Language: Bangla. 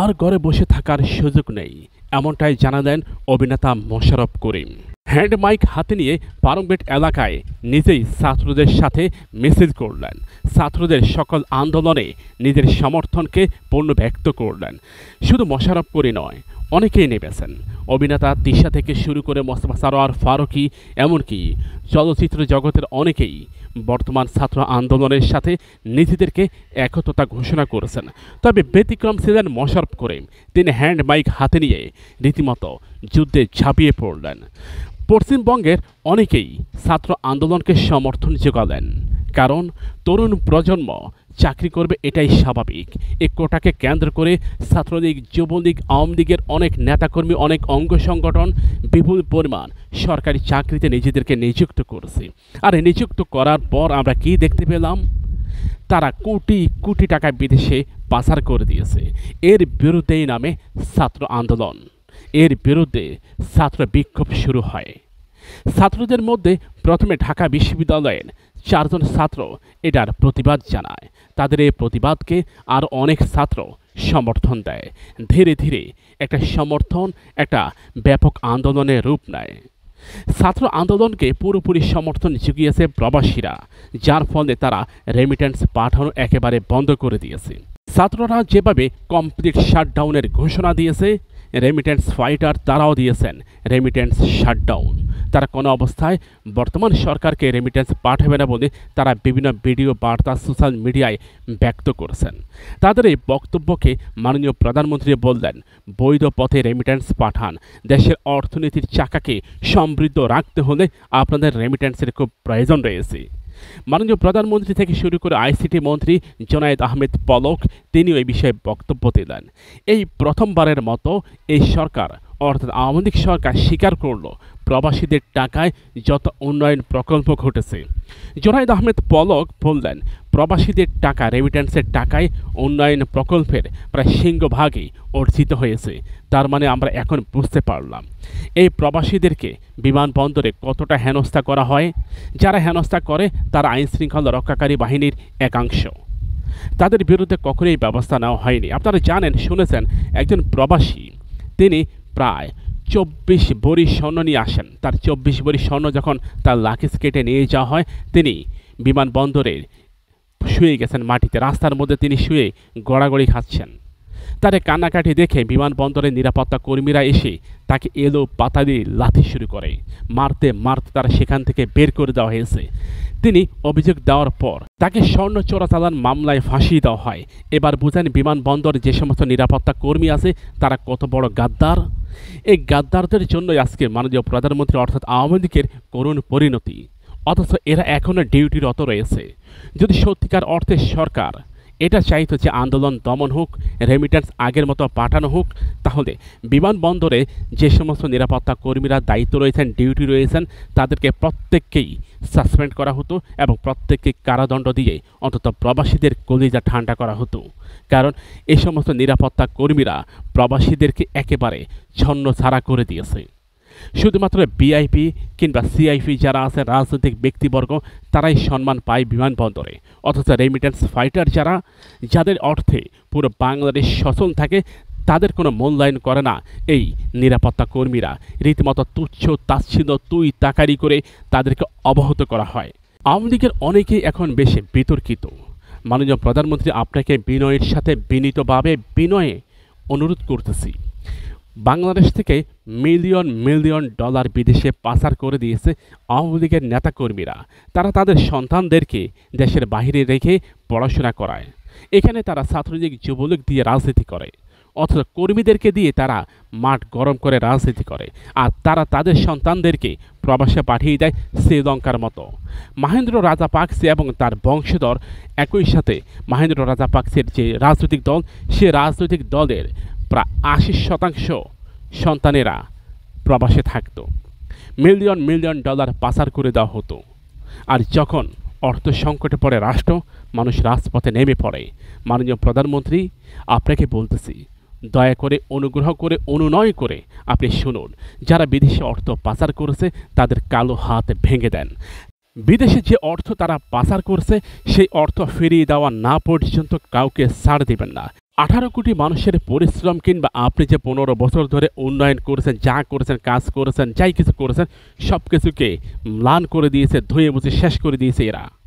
আর ঘরে বসে থাকার সুযোগ নেই এমনটাই জানা দেন অভিনেতা মোশারফ করিম হ্যান্ড মাইক হাতে নিয়ে পারমবেট এলাকায় নিজেই ছাত্রদের সাথে মেসেজ করলেন ছাত্রদের সকল আন্দোলনে নিজের সমর্থনকে পূর্ণ ব্যক্ত করলেন শুধু মোশারফ করি নয় অনেকেই নেমেছেন অভিনেতা তিশা থেকে শুরু করে মোস্তফা সারোয়ার ফারুকি এমনকি চলচ্চিত্র জগতের অনেকেই বর্তমান ছাত্র আন্দোলনের সাথে নিজেদেরকে একতা ঘোষণা করেছেন তবে ব্যতিক্রম ছিলেন মশারফ করিম তিনি হ্যান্ড মাইক হাতে নিয়ে রীতিমতো যুদ্ধে ঝাঁপিয়ে পড়লেন পশ্চিমবঙ্গের অনেকেই ছাত্র আন্দোলনকে সমর্থন জোগালেন কারণ তরুণ প্রজন্ম চাকরি করবে এটাই স্বাভাবিক এই কোটাকে কেন্দ্র করে ছাত্রলীগ যুবলীগ আওয়ামী লীগের অনেক নেতাকর্মী অনেক অঙ্গ সংগঠন বিপুল পরিমাণ সরকারি চাকরিতে নিজেদেরকে নিযুক্ত করেছে আর নিযুক্ত করার পর আমরা কি দেখতে পেলাম তারা কোটি কোটি টাকা বিদেশে পাচার করে দিয়েছে এর বিরুদ্ধেই নামে ছাত্র আন্দোলন এর বিরুদ্ধে ছাত্র বিক্ষোভ শুরু হয় ছাত্রদের মধ্যে প্রথমে ঢাকা বিশ্ববিদ্যালয়ের চারজন ছাত্র এটার প্রতিবাদ জানায় তাদের এই প্রতিবাদকে আর অনেক ছাত্র সমর্থন দেয় ধীরে ধীরে একটা সমর্থন একটা ব্যাপক আন্দোলনের রূপ নেয় ছাত্র আন্দোলনকে পুরোপুরি সমর্থন জুগিয়েছে প্রবাসীরা যার ফলে তারা রেমিটেন্স পাঠানো একেবারে বন্ধ করে দিয়েছে ছাত্ররা যেভাবে কমপ্লিট শাটডাউনের ঘোষণা দিয়েছে রেমিটেন্স ফাইটার তারাও দিয়েছেন রেমিটেন্স শাটডাউন তারা কোনো অবস্থায় বর্তমান সরকারকে রেমিটেন্স পাঠাবে না বলে তারা বিভিন্ন ভিডিও বার্তা সোশ্যাল মিডিয়ায় ব্যক্ত করছেন তাদের এই বক্তব্যকে মাননীয় প্রধানমন্ত্রী বললেন বৈধ পথে রেমিটেন্স পাঠান দেশের অর্থনীতির চাকাকে সমৃদ্ধ রাখতে হলে আপনাদের রেমিটেন্সের খুব প্রয়োজন রয়েছে মাননীয় প্রধানমন্ত্রী থেকে শুরু করে আইসিটি মন্ত্রী জনায়েদ আহমেদ পলক তিনিও এই বিষয়ে বক্তব্য দিলেন এই প্রথমবারের মতো এই সরকার অর্থাৎ আওয়ামী লীগ সরকার স্বীকার করল প্রবাসীদের টাকায় যত উন্নয়ন প্রকল্প ঘটেছে জোনাইদ আহমেদ পলক বললেন প্রবাসীদের টাকা রেমিটেন্সের টাকায় উন্নয়ন প্রকল্পের প্রায় সিংহভাগই অর্জিত হয়েছে তার মানে আমরা এখন বুঝতে পারলাম এই প্রবাসীদেরকে বিমানবন্দরে কতটা হেনস্থা করা হয় যারা হেনস্থা করে তারা আইনশৃঙ্খলা রক্ষাকারী বাহিনীর একাংশ তাদের বিরুদ্ধে কখনোই ব্যবস্থা নেওয়া হয়নি আপনারা জানেন শুনেছেন একজন প্রবাসী তিনি প্রায় চব্বিশ বড়ি স্বর্ণ নিয়ে আসেন তার চব্বিশ বড়ি স্বর্ণ যখন তার লাকেজ কেটে নিয়ে যাওয়া হয় তিনি বিমানবন্দরের শুয়ে গেছেন মাটিতে রাস্তার মধ্যে তিনি শুয়ে গড়াগড়ি খাচ্ছেন তার কান্নাকাটি দেখে বিমানবন্দরের নিরাপত্তা কর্মীরা এসে তাকে এলো পাতা দিয়ে লাথি শুরু করে মারতে মারতে তারা সেখান থেকে বের করে দেওয়া হয়েছে তিনি অভিযোগ দেওয়ার পর তাকে স্বর্ণ চোরাচালান মামলায় ফাঁসিয়ে দেওয়া হয় এবার বুঝেন বিমানবন্দরে যে সমস্ত নিরাপত্তা কর্মী আছে তারা কত বড় গাদ্দার এই গাদ্দারদের জন্যই আজকে মাননীয় প্রধানমন্ত্রী অর্থাৎ আওয়ামী লীগের করুণ পরিণতি অথচ এরা এখনও অত রয়েছে যদি সত্যিকার অর্থে সরকার এটা চাই হচ্ছে আন্দোলন দমন হোক রেমিটেন্স আগের মতো পাঠানো হোক তাহলে বিমানবন্দরে যে সমস্ত নিরাপত্তা কর্মীরা দায়িত্ব রয়েছেন ডিউটি রয়েছেন তাদেরকে প্রত্যেককেই সাসপেন্ড করা হতো এবং প্রত্যেককে কারাদণ্ড দিয়ে অন্তত প্রবাসীদের কলিজা ঠান্ডা করা হতো কারণ এই সমস্ত নিরাপত্তা কর্মীরা প্রবাসীদেরকে একেবারে ছন্ন ছাড়া করে দিয়েছে শুধুমাত্র বিআইপি কিংবা সিআইপি যারা আছে রাজনৈতিক ব্যক্তিবর্গ তারাই সম্মান পায় বিমানবন্দরে অথচ রেমিটেন্স ফাইটার যারা যাদের অর্থে পুরো বাংলাদেশ সচল থাকে তাদের কোনো মূল্যায়ন করে না এই নিরাপত্তা কর্মীরা রীতিমতো তুচ্ছ তাচ্ছিন্ন তুই তাকারি করে তাদেরকে অবহত করা হয় আওয়ামী লীগের অনেকেই এখন বেশি বিতর্কিত মাননীয় প্রধানমন্ত্রী আপনাকে বিনয়ের সাথে বিনীতভাবে বিনয়ে অনুরোধ করতেছি বাংলাদেশ থেকে মিলিয়ন মিলিয়ন ডলার বিদেশে পাচার করে দিয়েছে আওয়ামী লীগের নেতাকর্মীরা তারা তাদের সন্তানদেরকে দেশের বাহিরে রেখে পড়াশোনা করায় এখানে তারা ছাত্রলীগ যুবলীগ দিয়ে রাজনীতি করে অথচ কর্মীদেরকে দিয়ে তারা মাঠ গরম করে রাজনীতি করে আর তারা তাদের সন্তানদেরকে প্রবাসে পাঠিয়ে দেয় শ্রীলঙ্কার মতো মাহেন্দ্র পাকসি এবং তার বংশধর একই সাথে মাহেন্দ্র পাকসির যে রাজনৈতিক দল সে রাজনৈতিক দলের প্রায় আশি শতাংশ সন্তানেরা প্রবাসে থাকত মিলিয়ন মিলিয়ন ডলার পাচার করে দেওয়া হতো আর যখন অর্থ সংকটে পড়ে রাষ্ট্র মানুষ রাজপথে নেমে পড়ে মাননীয় প্রধানমন্ত্রী আপনাকে বলতেছি দয়া করে অনুগ্রহ করে অনুনয় করে আপনি শুনুন যারা বিদেশে অর্থ পাচার করেছে তাদের কালো হাত ভেঙে দেন বিদেশে যে অর্থ তারা পাচার করছে সেই অর্থ ফিরিয়ে দেওয়া না পর্যন্ত কাউকে ছাড় দেবেন না আঠারো কোটি মানুষের পরিশ্রম কিংবা আপনি যে পনেরো বছর ধরে উন্নয়ন করেছেন যা করেছেন কাজ করেছেন যাই কিছু করেছেন সব কিছুকে ম্লান করে দিয়েছে ধুয়ে মুছে শেষ করে দিয়েছে এরা